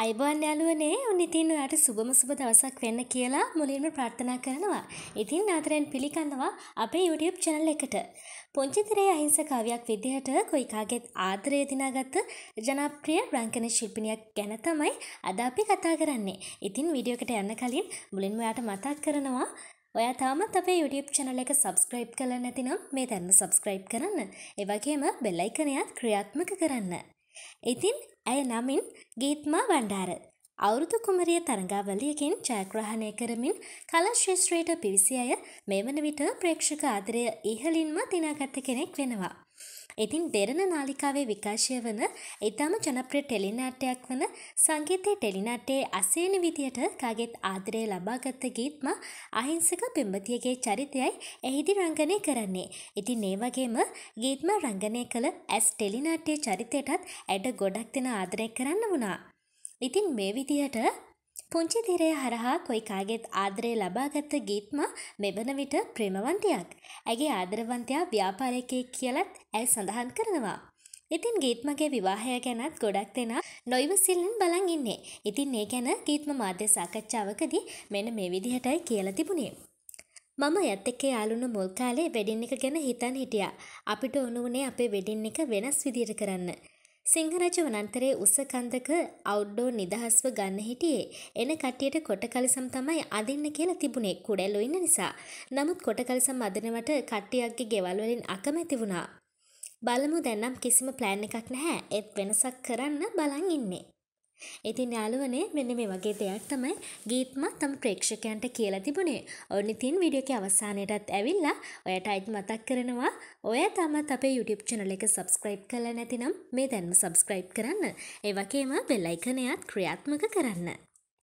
අයිබෝන් යාළුවනේ උන් ඉතින් ඔයාට සුබම සුබ දවසක් වෙන්න කියලා මුලින්ම ප්‍රාර්ථනා කරනවා. ඉතින් ආදරෙන් පිළිගන්නවා අපේ YouTube channel එකට. පොන්චිතරේ අහිංසක කවියක් විදිහට කොයිකාගේත් ආදරය දිනාගත්ත ජනප්‍රිය රංගන ශිල්පිනියක් ගැන තමයි අද අපි කතා කරන්නේ. ඉතින් වීඩියෝ එකට යන්න කලින් මුලින්ම ඔයාට මතක් කරනවා ඔයා තාමත් අපේ YouTube channel එක subscribe කරලා නැතිනම් මේ දැන්ම subscribe කරන්න. ඒ වගේම bell icon එකත් ක්‍රියාත්මක කරන්න. ඉතින් ඇය නමින් ගීත්මා බණ්ඩාර. අවුරුදු කුමරිය තරඟාවලියකින් ජයග්‍රහණය කරමින් කලා ශේෂත්‍රයට පිවිසි අය මේ වන විට ප්‍රේක්ෂක ආදරය ඉහලින්ම දිනාගත්ත කෙනෙක් වෙනවා. ඉතින් දෙරණ නාලිකාවේ විකාශය වන ඉතාම ජනප්‍රිය ටෙලිනාට්‍යයක් වන සංගීතය ටෙලිනාටේ අසේන විදියට කාගෙත් ආදරය ලබාගත්ත ගීත්ම අහිංසක පෙම්බතියගේ චරිතයයි එහිදි රංගනය කරන්නේ. ඉතින් ඒ වගේම ගීත්ම රංගනය කළ ඇස් ටෙලිනාටේ චරිතයටත් ඇඩ ගොඩක් දෙෙන ආදරය කරන්න වුණා. ඉතින් මේ විදිහට පුංචි තිරය හරහා කොයිකාගෙත් ආදරය ලබාගත්ත ගීත්ම මෙවන විට ප්‍රමවන්තයක්. ඇගේ ආදරවන්තයා ව්‍යාපාරයකය කියලත් ඇය සඳහන් කරනවා. ඉතින් ගීත්මගේ විවාහය ගැනත් ගොඩක් දෙෙන නොයිවසිල්ලෙන් බලන් ඉන්නේ. ඉතින් ඒ ගැන ගීත්ම මාධ්‍ය සාකච්ඡාවකදී මෙන මේ විදිහටයි කියලා තිබුණේ. මම ඇත් එක්ක යාළුුණු මුල් කාලේ වෙඩින් එක ගැන හිතන් හිටියා. අපිට ඔනුවනේ අපේ වෙඩින් එක වෙනස් විදියට කරන්න. සිංහරජ වනන්තරයේ උසකන්දක අවුඩ්ඩෝ නිදහස්ව ගන්න හිටියේ එන කට්ටියට කොට කලිසම් තමයි අදින්න කියලා තිබුණේ කුඩැල්ලෝ ඉන්න නිසා. නමුත් කොට කලිසම් අදිනවට කට්ටියක්ගේ ගෙවල් වලින් අකමැති වුණා. බලමු දැන් නම් කිසිම ප්ලෑන් එකක් නැහැ. ඒත් වෙනසක් කරන්න බලන් ඉන්නේ. ඉතින් යාළුවනේ මෙන්න මේ වගේ දෙයක් තමයි ගීත්මත් තම ප්‍රේක්ෂකයන්ට කියලා තිබුණේ. ඔන්න ඉතින් වීඩියෝ එකේ අවසානයටත් ඇවිල්ලා ඔයාට අයිත් මතක් කරනවා ඔයා තාමත් අපේ YouTube channel එක subscribe කරලා නැතිනම් මේ දැන්ම subscribe කරන්න. ඒ වගේම bell icon එකත් ක්‍රියාත්මක කරන්න.